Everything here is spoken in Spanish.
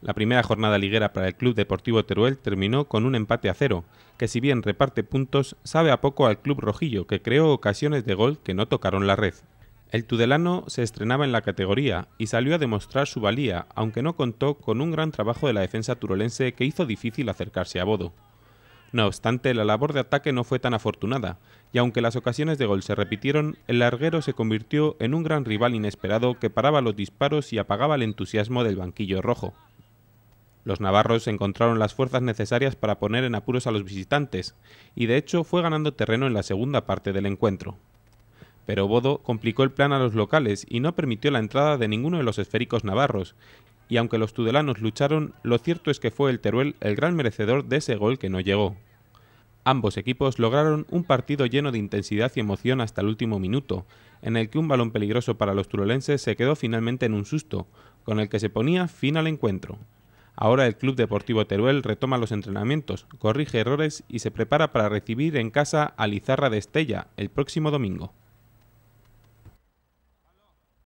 La primera jornada liguera para el Club Deportivo Teruel terminó con un empate a cero, que si bien reparte puntos, sabe a poco al club rojillo, que creó ocasiones de gol que no tocaron la red. El tudelano se estrenaba en la categoría y salió a demostrar su valía, aunque no contó con un gran trabajo de la defensa turolense que hizo difícil acercarse a Bodo. No obstante, la labor de ataque no fue tan afortunada, y aunque las ocasiones de gol se repitieron, el larguero se convirtió en un gran rival inesperado que paraba los disparos y apagaba el entusiasmo del banquillo rojo. Los navarros encontraron las fuerzas necesarias para poner en apuros a los visitantes, y de hecho fue ganando terreno en la segunda parte del encuentro. Pero Bodo complicó el plan a los locales y no permitió la entrada de ninguno de los esféricos navarros, y aunque los tudelanos lucharon, lo cierto es que fue el Teruel el gran merecedor de ese gol que no llegó. Ambos equipos lograron un partido lleno de intensidad y emoción hasta el último minuto, en el que un balón peligroso para los turolenses se quedó finalmente en un susto, con el que se ponía fin al encuentro. Ahora el Club Deportivo Teruel retoma los entrenamientos, corrige errores y se prepara para recibir en casa a Lizarra de Estella el próximo domingo.